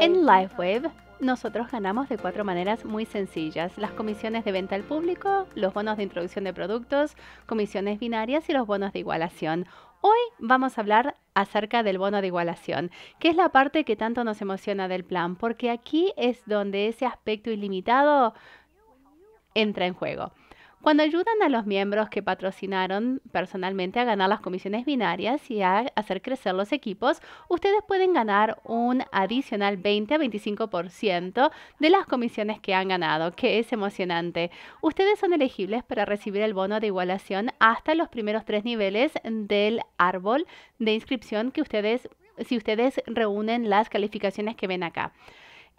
En Lifewave nosotros ganamos de cuatro maneras muy sencillas. Las comisiones de venta al público, los bonos de introducción de productos, comisiones binarias y los bonos de igualación. Hoy vamos a hablar acerca del bono de igualación, que es la parte que tanto nos emociona del plan, porque aquí es donde ese aspecto ilimitado entra en juego cuando ayudan a los miembros que patrocinaron personalmente a ganar las comisiones binarias y a hacer crecer los equipos, ustedes pueden ganar un adicional 20 a 25% de las comisiones que han ganado, que es emocionante. Ustedes son elegibles para recibir el bono de igualación hasta los primeros tres niveles del árbol de inscripción que ustedes si ustedes reúnen las calificaciones que ven acá.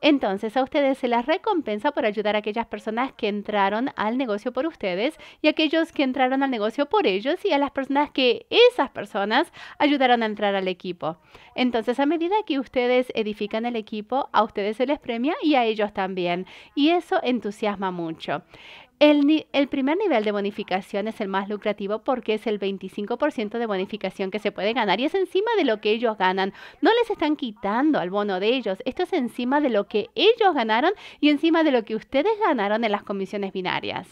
Entonces a ustedes se les recompensa por ayudar a aquellas personas que entraron al negocio por ustedes y aquellos que entraron al negocio por ellos y a las personas que esas personas ayudaron a entrar al equipo. Entonces a medida que ustedes edifican el equipo, a ustedes se les premia y a ellos también. Y eso entusiasma mucho. El, primer nivel de bonificación es el más lucrativo porque es el 25% de bonificación que se puede ganar y es encima de lo que ellos ganan. No les están quitando al bono de ellos, esto es encima de lo que ellos ganaron y encima de lo que ustedes ganaron en las comisiones binarias.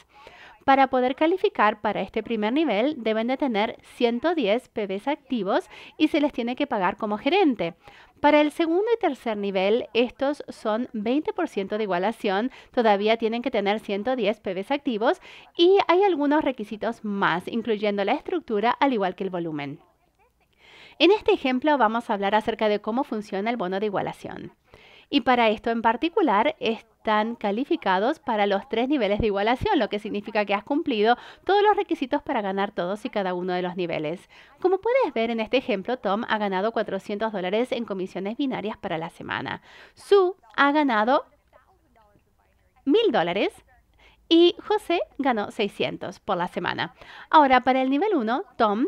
Para poder calificar para este primer nivel deben de tener 110 PBs activos y se les tiene que pagar como gerente. Para el segundo y tercer nivel, estos son 20% de igualación, todavía tienen que tener 110 PBs activos y hay algunos requisitos más, incluyendo la estructura al igual que el volumen. En este ejemplo vamos a hablar acerca de cómo funciona el bono de igualación. Y para esto en particular están calificados para los tres niveles de igualación, lo que significa que has cumplido todos los requisitos para ganar todos y cada uno de los niveles. Como puedes ver en este ejemplo, Tom ha ganado 400 dólares en comisiones binarias para la semana. Sue ha ganado 1000 dólares y José ganó 600 por la semana. Ahora, para el nivel 1, Tom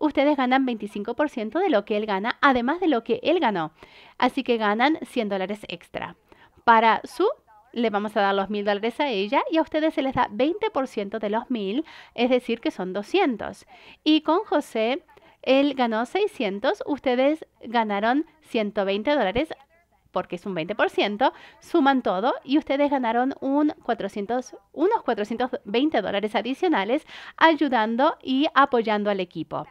ustedes ganan 25% de lo que él gana, además de lo que él ganó. Así que ganan 100 dólares extra. Para su le vamos a dar los 1,000 dólares a ella y a ustedes se les da 20% de los 1,000, es decir, que son 200. Y con José, él ganó 600, ustedes ganaron 120 dólares porque es un 20%, suman todo y ustedes ganaron un 400, unos 420 dólares adicionales ayudando y apoyando al equipo.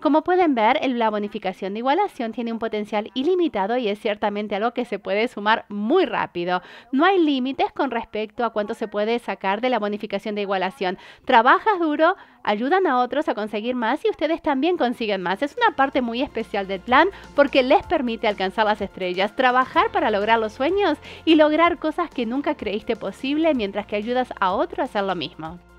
Como pueden ver, la bonificación de igualación tiene un potencial ilimitado y es ciertamente algo que se puede sumar muy rápido. No hay límites con respecto a cuánto se puede sacar de la bonificación de igualación. Trabajas duro, ayudan a otros a conseguir más y ustedes también consiguen más. Es una parte muy especial del plan porque les permite alcanzar las estrellas, trabajar para lograr los sueños y lograr cosas que nunca creíste posible mientras que ayudas a otro a hacer lo mismo.